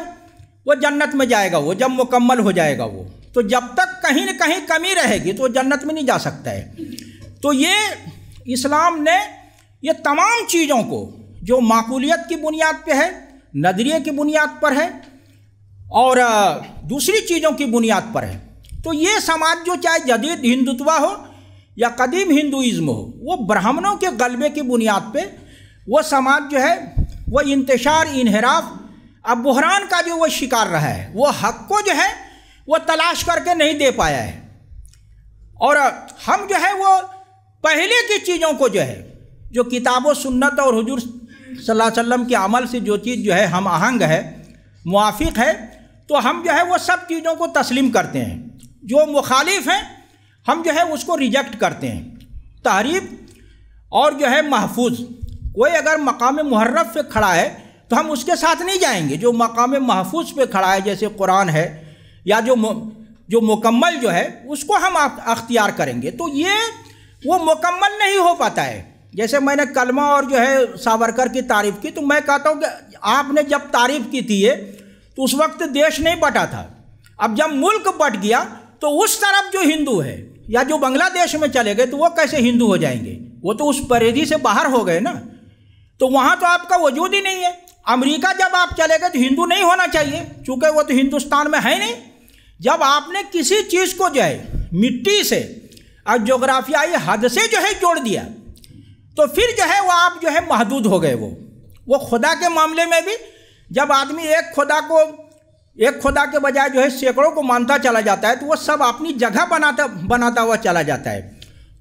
वो जन्नत में जाएगा वो जब मुकम्मल हो जाएगा वो तो जब तक कहीं ना कहीं कमी रहेगी तो वो जन्नत में नहीं जा सकता है तो ये इस्लाम ने ये तमाम चीज़ों को जो माकूलियत की बुनियाद पे है नजरिए की बुनियाद पर है और दूसरी चीज़ों की बुनियाद पर है तो ये समाज जो चाहे जदीद हिंदुत्वा हो या कदीम हिंदुज़्म हो वो ब्राह्मणों के गलबे की बुनियाद पे वो समाज जो है वो इंतशार इनहराफ अब बहरान का जो वो शिकार रहा है वो हक को जो है वो तलाश करके नहीं दे पाया है और हम जो है वो पहले की चीज़ों को जो है जो किताबों सुन्नत और हजूर सल्ला के अमल से जो चीज़ जो है हम आहंग है मुआफ़ है तो हम जो है वो सब चीज़ों को तस्लीम करते हैं जो मुखालिफ हैं हम जो है उसको रिजेक्ट करते हैं तहरीब और जो है महफूज कोई अगर मकाम महर्रफ पे खड़ा है तो हम उसके साथ नहीं जाएंगे जो मकाम महफूज पे खड़ा है जैसे कुरान है या जो जो मुकम्मल जो है उसको हम अख्तियार करेंगे तो ये वो मुकम्मल नहीं हो पाता है जैसे मैंने कलमा और जो है सावरकर की तारीफ़ की तो मैं कहता हूँ कि आपने जब तारीफ़ की थी ये तो उस वक्त देश नहीं बटा था अब जब मुल्क बट गया तो उस तरफ जो हिंदू है या जो बांग्लादेश में चले गए तो वो कैसे हिंदू हो जाएंगे वो तो उस परिधि से बाहर हो गए ना तो वहाँ तो आपका वजूद ही नहीं है अमेरिका जब आप चले गए तो हिंदू नहीं होना चाहिए चूँकि वो तो हिंदुस्तान में है नहीं जब आपने किसी चीज़ को जो है मिट्टी से और जोग्राफियाई हद से जो है जोड़ दिया तो फिर जो है वो आप जो है महदूद हो गए वो वो खुदा के मामले में भी जब आदमी एक खुदा को एक खुदा के बजाय जो है सैकड़ों को मानता चला जाता है तो वो सब अपनी जगह बनाता बनाता हुआ चला जाता है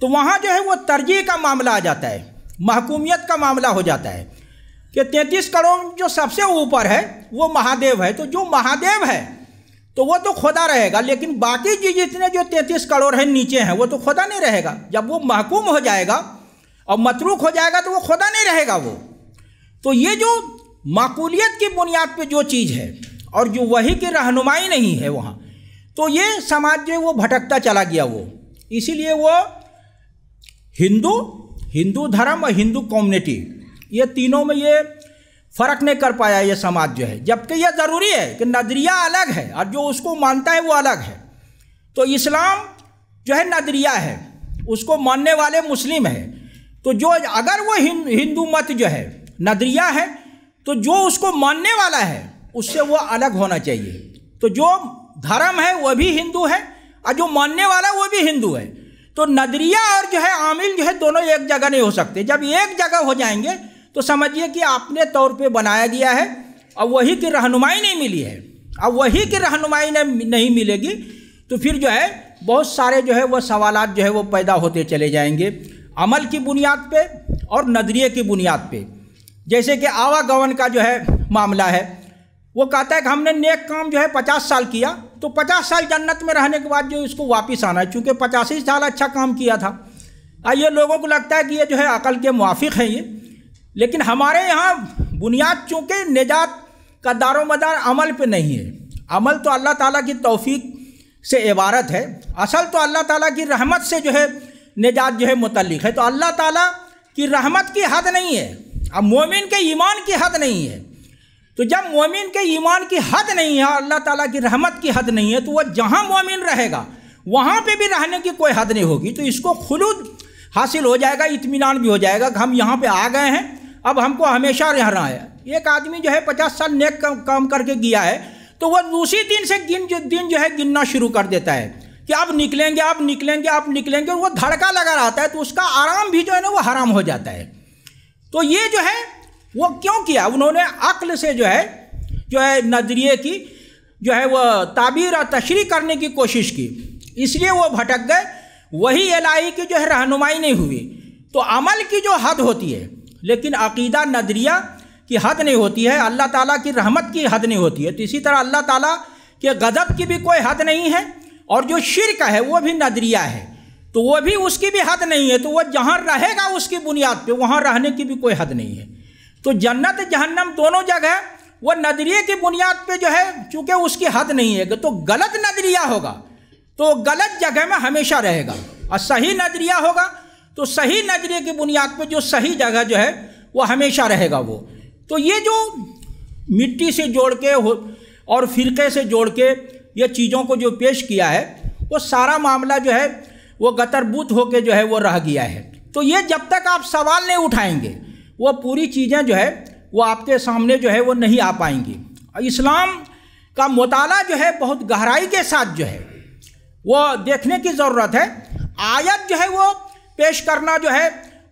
तो वहाँ जो है वो तरजीह का मामला आ जाता है महकूमियत का मामला हो जाता है कि तैंतीस करोड़ जो सबसे ऊपर है वो महादेव है तो जो महादेव है तो वो तो खुदा रहेगा लेकिन बाकी जी जितने जो तैंतीस करोड़ हैं नीचे हैं वो तो खुदा नहीं रहेगा जब वो महकूम हो जाएगा और मतरूक हो जाएगा तो वो खुदा नहीं रहेगा वो तो ये जो माकूलियत की बुनियाद पे जो चीज़ है और जो वही की रहनुमाई नहीं है वहाँ तो ये समाज जो वो भटकता चला गया वो इसीलिए वो हिंदू हिंदू धर्म और हिंदू कम्युनिटी ये तीनों में ये फ़र्क नहीं कर पाया ये समाज जो है जबकि यह ज़रूरी है कि नज़रिया अलग है और जो उसको मानता है वो अलग है तो इस्लाम जो है नज़रिया है उसको मानने वाले मुस्लिम हैं तो जो अगर वो हिंदू मत जो है नज़रिया है तो जो उसको मानने वाला है उससे वो अलग होना चाहिए तो जो धर्म है वह भी हिंदू है और जो मानने वाला वो भी हिंदू है तो नदरिया और जो है आमिल जो है दोनों एक जगह नहीं हो सकते जब एक जगह हो जाएंगे तो समझिए कि अपने तौर पे बनाया गया है और वही की रहनुमाई नहीं मिली है अब वही की रहनुमाई नहीं मिलेगी तो फिर जो है बहुत सारे जो है वह सवाल जो है वह पैदा होते चले जाएंगे अमल की बुनियाद पर और नजरिए की बुनियाद पर जैसे कि आवागमन का जो है मामला है वो कहता है कि हमने नेक काम जो है पचास साल किया तो पचास साल जन्नत में रहने के बाद जो इसको वापस आना है चूँकि पचासी साल अच्छा काम किया था ये लोगों को लगता है कि ये जो है अकल के मुआफ़ हैं ये लेकिन हमारे यहाँ बुनियाद चूँकि निजात का दारो मदार अमल पे नहीं है अमल तो अल्लाह ताला की तौफीक से इबारत है असल तो अल्लाह ताला की रहमत से जो है निजात जो है मुतलिक है तो अल्लाह ताला की रहमत की हद नहीं है अब मोमिन के ईमान की हद नहीं है तो जब मोमिन के ईमान की हद नहीं है अल्लाह ताला की रहमत की हद नहीं है तो वह जहाँ मोमिन रहेगा वहाँ पर भी रहने की कोई हद नहीं होगी तो इसको खुलूद हासिल हो जाएगा इतमान भी हो जाएगा कि हम यहाँ पर आ गए हैं अब हमको हमेशा रहना है एक आदमी जो है पचास साल नेक काम, करके गया है तो वह उसी दिन से गिन जो दिन जो है गिनना शुरू कर देता है कि आप निकलेंगे आप निकलेंगे आप निकलेंगे वो धड़का लगा रहता है तो उसका आराम भी जो है ना वो हराम हो जाता है तो ये जो है वो क्यों किया उन्होंने अक्ल से जो है जो है नजरिए की जो है वह ताबीर और तशरी करने की कोशिश की इसलिए वो भटक गए वही एलाई की जो है रहनुमाई नहीं हुई तो अमल की जो हद होती है लेकिन अकीदा नदरिया की हद नहीं होती है अल्लाह ताला की रहमत की हद नहीं होती है तो इसी तरह अल्लाह ताला के गज़ब की भी कोई हद नहीं है और जो शिरक है वो भी नदरिया है तो वो भी उसकी भी हद नहीं है तो वह जहाँ रहेगा उसकी बुनियाद पे वहाँ रहने की भी कोई हद नहीं है तो जन्नत जहन्नम दोनों जगह वो नदरिए की बुनियाद पर जो है चूँकि उसकी हद नहीं है तो गलत नदरिया होगा तो गलत जगह में हमेशा रहेगा और सही नदरिया होगा तो सही नज़रिए की बुनियाद पर जो सही जगह जो है वो हमेशा रहेगा वो तो ये जो मिट्टी से जोड़ के हो और फिरके से जोड़ के ये चीज़ों को जो पेश किया है वो सारा मामला जो है वो गतरबूत होके जो है वो रह गया है तो ये जब तक आप सवाल नहीं उठाएंगे वो पूरी चीज़ें जो है वो आपके सामने जो है वो नहीं आ पाएंगी इस्लाम का मताल जो है बहुत गहराई के साथ जो है वो देखने की ज़रूरत है आयत जो है वो पेश करना जो है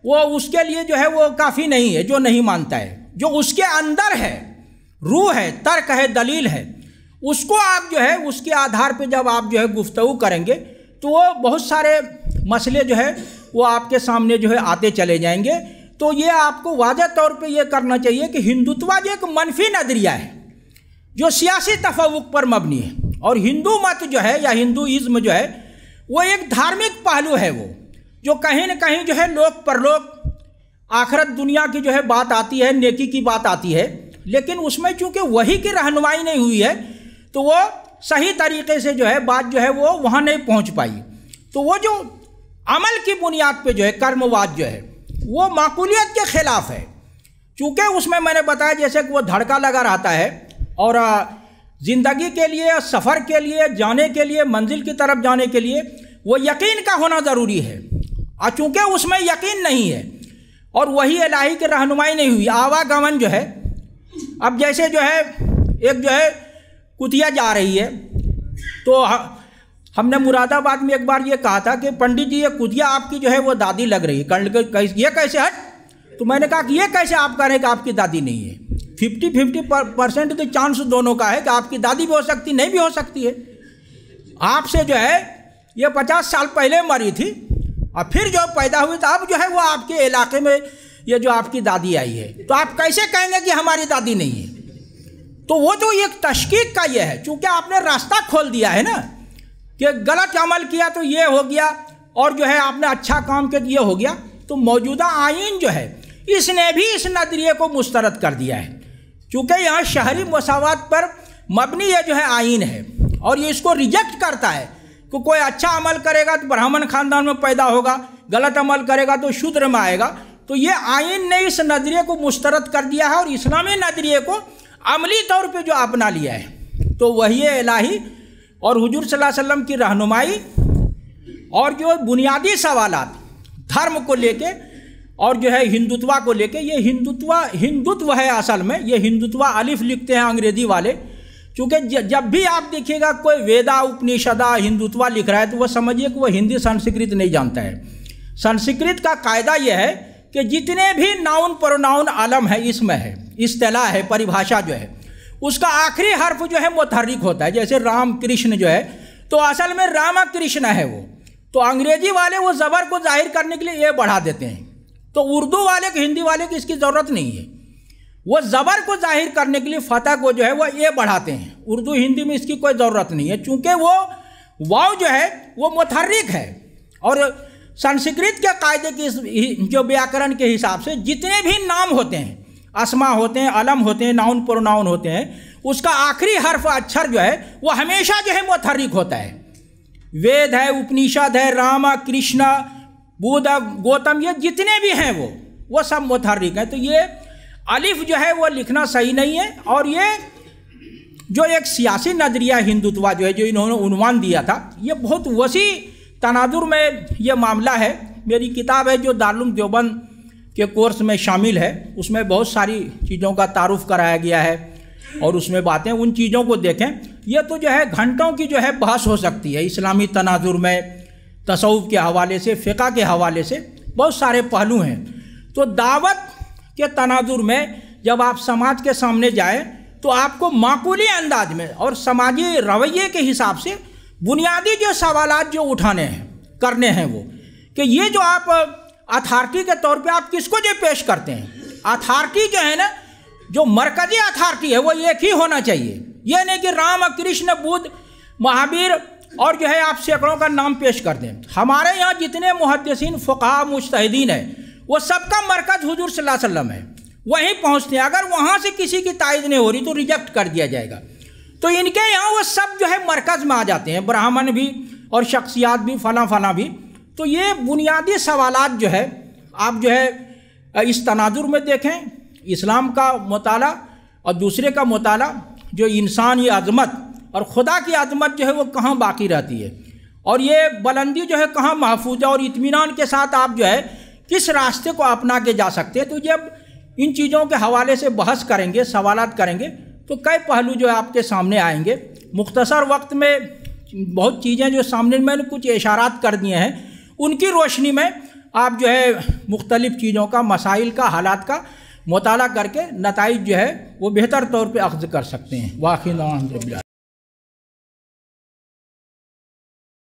वो उसके लिए जो है वो काफ़ी नहीं है जो नहीं मानता है जो उसके अंदर है रूह है तर्क है दलील है उसको आप जो है उसके आधार पे जब आप जो है गुफ्तु करेंगे तो वो बहुत सारे मसले जो है वो आपके सामने जो है आते चले जाएंगे तो ये आपको वाजह तौर पे ये करना चाहिए कि जो एक मनफी नजरिया है जो सियासी तफवक पर मबनी है और हिंदू मत जो है या हिंदूज़म जो है वो एक धार्मिक पहलू है वो जो कहीं ना कहीं जो है लोक परलोक आखरत दुनिया की जो है बात आती है नेकी की बात आती है लेकिन उसमें चूंकि वही की रहनुमाई नहीं हुई है तो वो सही तरीके से जो है बात जो है वो वहाँ नहीं पहुँच पाई तो वो जो अमल की बुनियाद पे जो है कर्मवाद जो है वो माकूलियत के ख़िलाफ़ है चूँकि उसमें मैंने बताया जैसे कि वो धड़का लगा रहता है और ज़िंदगी के लिए सफ़र के लिए जाने के लिए मंजिल की तरफ जाने के लिए वो यकीन का होना ज़रूरी है और चूंकि उसमें यकीन नहीं है और वही अलाही की रहनुमाई नहीं हुई आवागमन जो है अब जैसे जो है एक जो है कुतिया जा रही है तो हमने मुरादाबाद में एक बार ये कहा था कि पंडित जी ये कुतिया आपकी जो है वो दादी लग रही है कर्ण ये कैसे हट तो मैंने कहा कि ये कैसे आप कह रहे हैं कि आपकी दादी नहीं है फिफ्टी फिफ्टी परसेंट के चांस दोनों का है कि आपकी दादी भी हो सकती नहीं भी हो सकती है आपसे जो है ये पचास साल पहले मरी थी और फिर जो पैदा हुई तो अब जो है वो आपके इलाके में ये जो आपकी दादी आई है तो आप कैसे कहेंगे कि हमारी दादी नहीं है तो वो जो एक तशकीक का ये है चूँकि आपने रास्ता खोल दिया है ना कि गलत अमल किया तो ये हो गया और जो है आपने अच्छा काम किया तो ये हो गया तो मौजूदा आइन जो है इसने भी इस नजरिए को मुस्तरद कर दिया है चूँकि यहाँ शहरी मसावत पर मबनी यह जो है आइन है और ये इसको रिजेक्ट करता है को कोई अच्छा अमल करेगा तो ब्राह्मण खानदान में पैदा होगा गलत अमल करेगा तो शूद्र में आएगा तो ये आइन ने इस नज़रिए को मुस्तरद कर दिया है और इस्लामी नज़रिए को अमली तौर पे जो अपना लिया है तो वही इलाही और हुजूर वसल्लम की रहनुमाई और जो बुनियादी सवाल धर्म को लेके और जो है हिंदुत्वा को लेके ये हिंदुत्वा हिंदुत्व है असल में ये हिंदुत्वा अलिफ लिखते हैं अंग्रेजी वाले क्योंकि जब भी आप देखिएगा कोई वेदा उपनिषदा हिंदुत्व लिख रहा है तो वह समझिए कि वह हिंदी संस्कृत नहीं जानता है संस्कृत का कायदा यह है कि जितने भी नाउन प्रोनाउन आलम है इसमें है इस्तला है परिभाषा जो है उसका आखिरी हर्फ जो है मुतहरिक होता है जैसे राम कृष्ण जो है तो असल में रामा कृष्ण है वो तो अंग्रेजी वाले वो ज़बर को जाहिर करने के लिए ये बढ़ा देते हैं तो उर्दू वाले के हिंदी वाले की इसकी ज़रूरत नहीं है वो ज़बर को जाहिर करने के लिए फतह को जो है वह ये बढ़ाते हैं उर्दू हिंदी में इसकी कोई ज़रूरत नहीं है चूँकि वो वाव जो है वो मुथर्रिक है और संस्कृत के कायदे की जो व्याकरण के हिसाब से जितने भी नाम होते हैं असमा होते हैं अलम होते हैं नाउन प्रोनाउन होते हैं उसका आखिरी हर्फ अक्षर जो है वो हमेशा जो है मुथर्रिक होता है वेद है उपनिषद है रामा कृष्णा बुद्ध गौतम ये जितने भी हैं वो वो सब मुथर्रिक हैं तो ये अलिफ जो है वो लिखना सही नहीं है और ये जो एक सियासी नजरिया हिंदुत्व जो है जो इन्होंने उन्वान दिया था ये बहुत वसी तनाजुर में ये मामला है मेरी किताब है जो दारुम देवबंद के कोर्स में शामिल है उसमें बहुत सारी चीज़ों का तारुफ कराया गया है और उसमें बातें उन चीज़ों को देखें यह तो जो है घंटों की जो है बहस हो सकती है इस्लामी तनाजुर में तसव के हवाले से फ़िका के हवाले से बहुत सारे पहलू हैं तो दावत के तनाजुर में जब आप समाज के सामने जाएं तो आपको माकूली अंदाज में और समाजी रवैये के हिसाब से बुनियादी जो सवाल जो उठाने हैं करने हैं वो कि ये जो आप अथार्टी के तौर पे आप किसको जो पेश करते हैं अथार्टी जो है ना जो मरकजी अथार्टी है वो एक ही होना चाहिए ये नहीं कि राम कृष्ण बुद्ध महावीर और जो है आप सैकड़ों का नाम पेश कर दें हमारे यहाँ जितने मुहदसिन फ़ुका मुश्तिन हैं वो सबका मरकज हजूर सल्लम है वहीं पहुँचते हैं अगर वहाँ से किसी की तायद नहीं हो रही तो रिजेक्ट कर दिया जाएगा तो इनके यहाँ वो सब जो है मरकज़ में आ जाते हैं ब्राह्मण भी और शख्सियात भी फला फला भी तो ये बुनियादी सवाल जो है आप जो है इस तनाजुर में देखें इस्लाम का मताल और दूसरे का मताल जो इंसान ये और खुदा की अजमत जो है वो कहाँ बाकी रहती है और ये बुलंदी जो है कहाँ महफूज है और इतमान के साथ आप जो है किस रास्ते को अपना के जा सकते हैं तो जब इन चीज़ों के हवाले से बहस करेंगे सवाल करेंगे तो कई पहलू जो है आपके सामने आएंगे मुख्तसर वक्त में बहुत चीज़ें जो सामने मैंने कुछ इशारात कर दिए हैं उनकी रोशनी में आप जो है मुख्तलिफ़ चीज़ों का मसाइल का हालात का मताल करके नतज जो है वो बेहतर तौर पर अख्ज़ कर सकते हैं वाकिन